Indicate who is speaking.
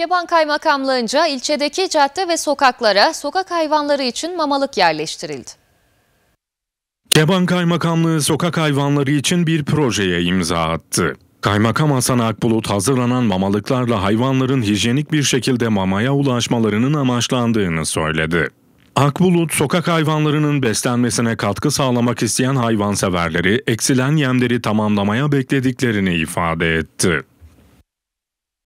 Speaker 1: Keban Kaymakamlığınca ilçedeki cadde ve sokaklara sokak hayvanları için mamalık yerleştirildi.
Speaker 2: Keban Kaymakamlığı sokak hayvanları için
Speaker 3: bir projeye imza attı. Kaymakam Hasan Akbulut hazırlanan mamalıklarla hayvanların hijyenik bir şekilde mamaya ulaşmalarının amaçlandığını söyledi. Akbulut, sokak hayvanlarının beslenmesine katkı sağlamak isteyen hayvanseverleri eksilen yemleri tamamlamaya beklediklerini ifade etti.